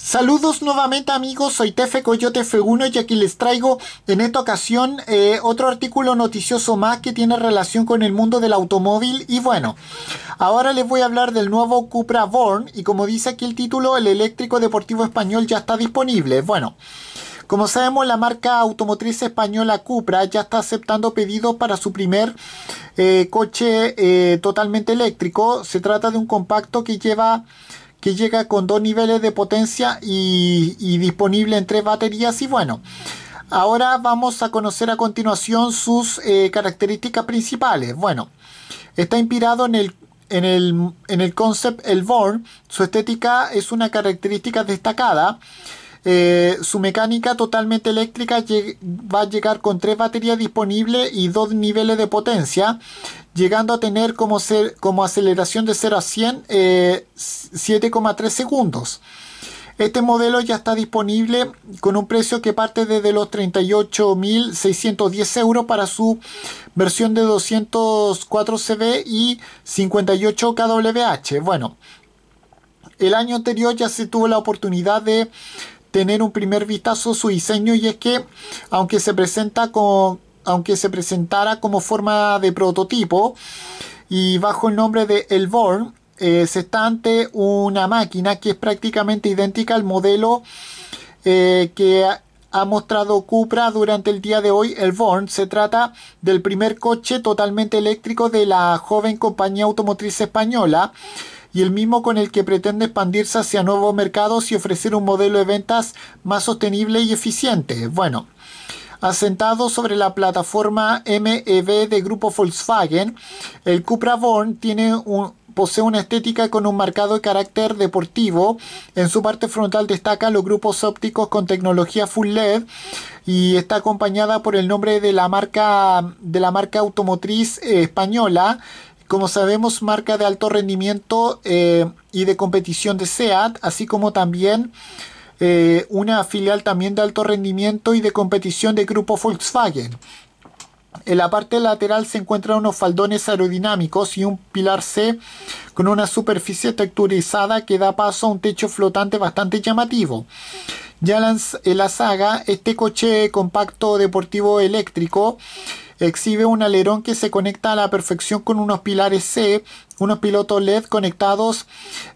Saludos nuevamente amigos, soy Tefe Coyote F1 y aquí les traigo en esta ocasión eh, otro artículo noticioso más que tiene relación con el mundo del automóvil y bueno, ahora les voy a hablar del nuevo Cupra Born y como dice aquí el título, el eléctrico deportivo español ya está disponible. Bueno, como sabemos, la marca automotriz española Cupra ya está aceptando pedidos para su primer eh, coche eh, totalmente eléctrico. Se trata de un compacto que lleva que llega con dos niveles de potencia y, disponible en tres baterías y bueno. Ahora vamos a conocer a continuación sus eh, características principales. Bueno, está inspirado en el, en el, el concept El Born. Su estética es una característica destacada. Eh, su mecánica totalmente eléctrica va a llegar con tres baterías disponibles y dos niveles de potencia llegando a tener como, aceleración de 0 a 100 7,3 eh, segundos. Este modelo ya está disponible con un precio que parte desde los 38.610 euros para su versión de 204 CB y 58 kWh. Bueno, el año anterior ya se tuvo la oportunidad de tener un primer vistazo su diseño y es que aunque se presenta con, aunque se presentara como forma de prototipo y bajo el nombre de El Born... Eh, se está ante una máquina que es prácticamente idéntica al modelo eh, que ha mostrado Cupra durante el día de hoy, el Born. Se trata del primer coche totalmente eléctrico de la joven compañía automotriz española y el mismo con el que pretende expandirse hacia nuevos mercados y ofrecer un modelo de ventas más sostenible y eficiente. Bueno, Asentado sobre la plataforma MEB de grupo Volkswagen, el Cupra Born tiene un, posee una estética con un marcado carácter deportivo. En su parte frontal destacan los grupos ópticos con tecnología full LED y está acompañada por el nombre de la marca automotriz eh, española. Como sabemos, marca de alto rendimiento eh, y de competición de SEAT, así como también eh, una filial también de alto rendimiento y de competición de grupo Volkswagen. En la parte lateral se encuentran unos faldones aerodinámicos y un pilar C con una superficie texturizada que da paso a un techo flotante bastante llamativo. Ya en la saga, este coche compacto deportivo eléctrico Exhibe un alerón que se conecta a la perfección con unos pilares C, unos pilotos LED conectados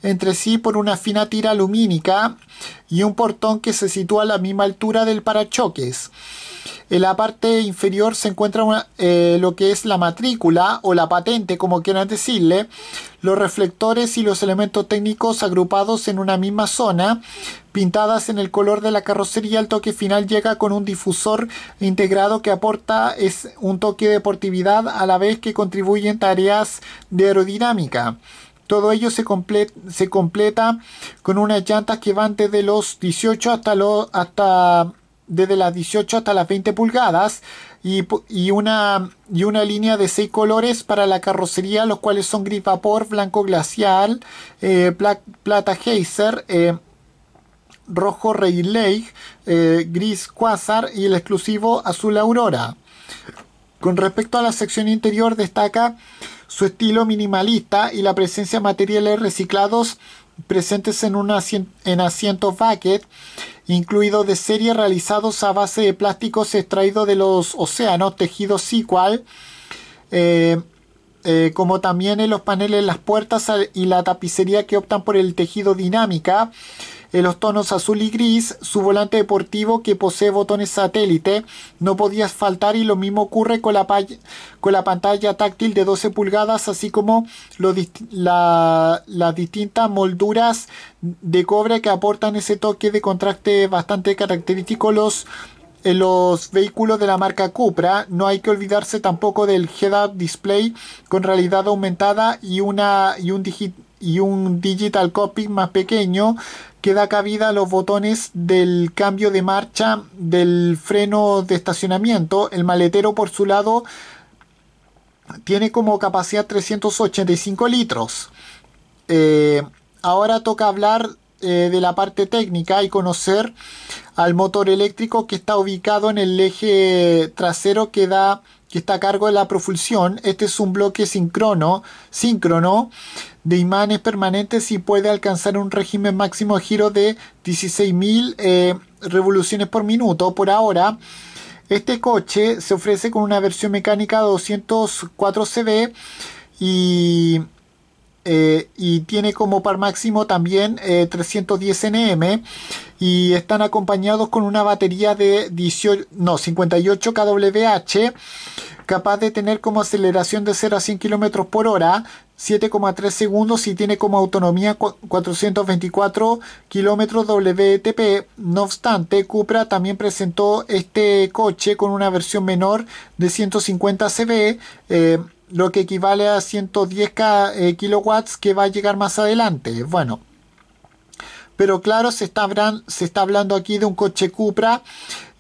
entre sí por una fina tira lumínica y un portón que se sitúa a la misma altura del parachoques. En la parte inferior se encuentra eh, lo que es la matrícula o la patente, como quieran decirle, los reflectores y los elementos técnicos agrupados en una misma zona, pintadas en el color de la carrocería. El toque final llega con un difusor integrado que aporta es un toque de deportividad a la vez que contribuyen tareas de aerodinámica. Todo ello se, se completa con unas llantas que van desde los 18 hasta los hasta desde las 18 hasta las 20 pulgadas y, una, y una línea de 6 colores para la carrocería, los cuales son gris vapor, blanco glacial, eh, plata geyser, eh, rojo Rayleigh, eh, gris Quasar y el exclusivo azul Aurora. Con respecto a la sección interior destaca su estilo minimalista y la presencia de materiales reciclados presentes en, un en asientos bucket, incluidos de serie realizados a base de plásticos extraídos de los océanos, tejidos igual, eh, eh, como también en los paneles, las puertas eh, y la tapicería que optan por el tejido dinámica. En los tonos azul y gris, su volante deportivo que posee botones satélite no podía faltar y lo mismo ocurre con la, con la pantalla táctil de 12 pulgadas, así como las distintas molduras de cobre que aportan ese toque de contraste bastante característico los en los vehículos de la marca Cupra. No hay que olvidarse tampoco del head-up display con realidad aumentada y, una, y, un, y un digital copy más pequeño Queda cabida los botones del cambio de marcha del freno de estacionamiento. El maletero por su lado tiene como capacidad 385 litros. Eh, ahora toca hablar eh, de la parte técnica y conocer al motor eléctrico que está ubicado en el eje trasero que da que está a cargo de la propulsión. Este es un bloque sincrono, síncrono de imanes permanentes y puede alcanzar un régimen máximo de giro de 16.000 eh, revoluciones por minuto por ahora. Este coche se ofrece con una versión mecánica 204 CV y eh, y tiene como par máximo también 310 eh, nm y están acompañados con una batería de 18, 58 kWh capaz de tener como aceleración de 0 a 100 km por hora 7,3 segundos y tiene como autonomía 424 km WTP. No obstante, Cupra también presentó este coche con una versión menor de 150 cb. Eh, lo que equivale a 110 eh, kilowatts que va a llegar más adelante. Bueno, pero claro, se está, hablando aquí de un coche Cupra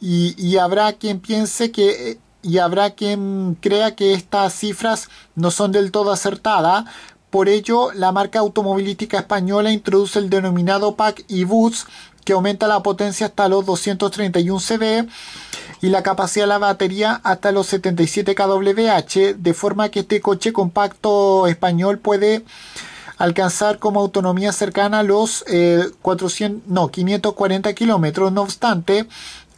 y, habrá quien piense que eh, y habrá quien crea que estas cifras no son del todo acertadas. Por ello, la marca automovilística española introduce el denominado pack e que aumenta la potencia hasta los 231 CV y la capacidad de la batería hasta los 77 kWh, de forma que este coche compacto español puede alcanzar como autonomía cercana los 400, eh, no, 540 kilómetros. No obstante,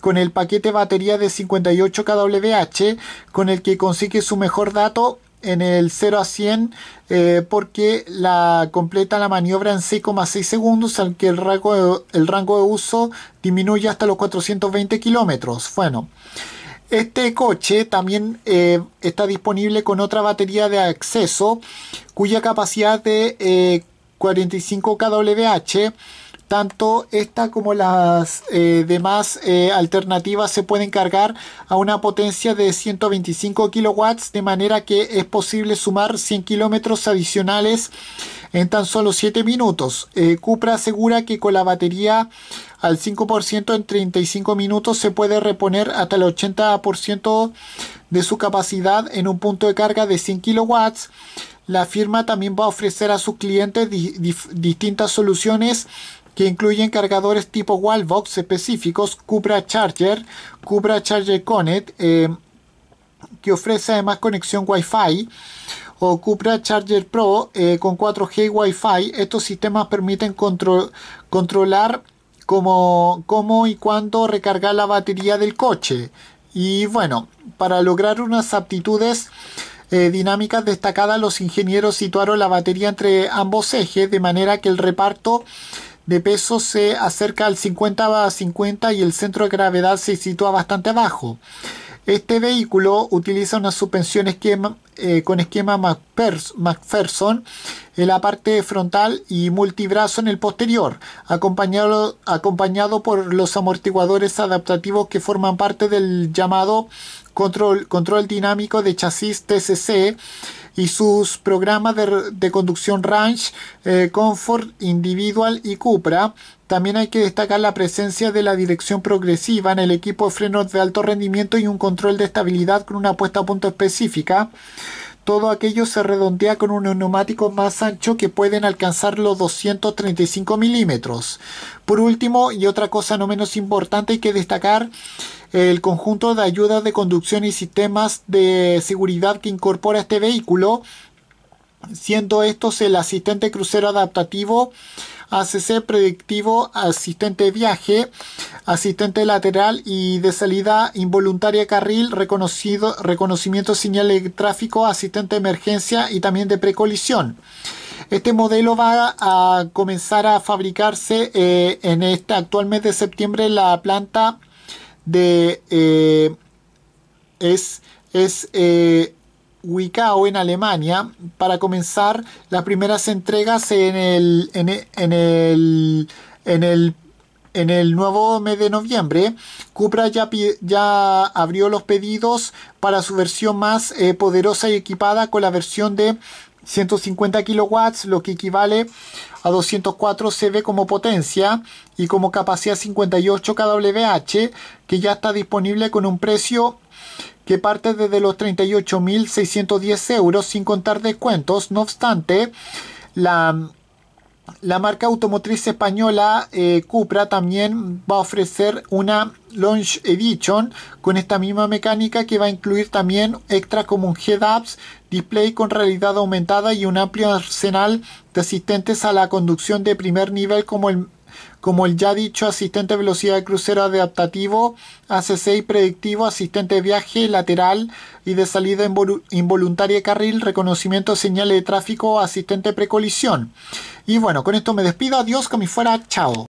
con el paquete batería de 58 kWh, con el que consigue su mejor dato en el 0 a 100 eh, porque la completa la maniobra en 6,6 segundos, que el rango, de, el rango de uso disminuye hasta los 420 kilómetros. Bueno, este coche también eh, está disponible con otra batería de acceso cuya capacidad de 45 eh, kWh tanto esta como las eh, demás eh, alternativas se pueden cargar a una potencia de 125 kilowatts, de manera que es posible sumar 100 kilómetros adicionales en tan solo 7 minutos. Eh, Cupra asegura que con la batería al 5% en 35 minutos se puede reponer hasta el 80% de su capacidad en un punto de carga de 100 kilowatts. La firma también va a ofrecer a sus clientes distintas soluciones que incluyen cargadores tipo Wallbox específicos, Cupra Charger, Cupra Charger Connect, eh, que ofrece además conexión Wi-Fi o Cupra Charger Pro eh, con 4G Wi-Fi. Estos sistemas permiten controlar cómo, cómo y cuándo recargar la batería del coche. Y bueno, para lograr unas aptitudes eh, dinámicas destacadas, los ingenieros situaron la batería entre ambos ejes de manera que el reparto de peso se acerca al 50 a 50 y el centro de gravedad se sitúa bastante abajo. Este vehículo utiliza una suspensión eh, con esquema McPherson en la parte frontal y multibrazo en el posterior, acompañado, acompañado por los amortiguadores adaptativos que forman parte del llamado control, control dinámico de chasis TCC y sus programas de, conducción Range, eh, Comfort, Individual y Cupra. También hay que destacar la presencia de la dirección progresiva en el equipo de frenos de alto rendimiento y un control de estabilidad con una puesta a punto específica. Todo aquello se redondea con un neumático más ancho que pueden alcanzar los 235 milímetros. Por último, y otra cosa no menos importante hay que destacar, el conjunto de ayudas de conducción y sistemas de seguridad que incorpora este vehículo, siendo estos el asistente crucero adaptativo, ACC predictivo, asistente de viaje, asistente lateral y de salida involuntaria carril, reconocido, reconocimiento señal de tráfico, asistente de emergencia y también de precolisión. Este modelo va a comenzar a fabricarse eh, en este actual mes de septiembre la planta de eh, es es eh, Wicao en Alemania para comenzar las primeras entregas en el, en e, en el, nuevo mes de noviembre, Cupra ya, ya abrió los pedidos para su versión más eh, poderosa y equipada con la versión de 150 kW, lo que equivale a 204 CV como potencia y como capacidad 58 kWh, que ya está disponible con un precio que parte desde los 38.610 euros sin contar descuentos. No obstante, la, la marca automotriz española eh, Cupra también va a ofrecer una Launch Edition con esta misma mecánica que va a incluir también extras como un head-ups, display con realidad aumentada y un amplio arsenal de asistentes a la conducción de primer nivel como el como el ya dicho asistente de velocidad de crucero adaptativo, AC6 predictivo, asistente de viaje lateral y de salida involuntaria de carril, reconocimiento de señales de tráfico, asistente precolisión. Y bueno, con esto me despido, adiós, que me fuera, chao.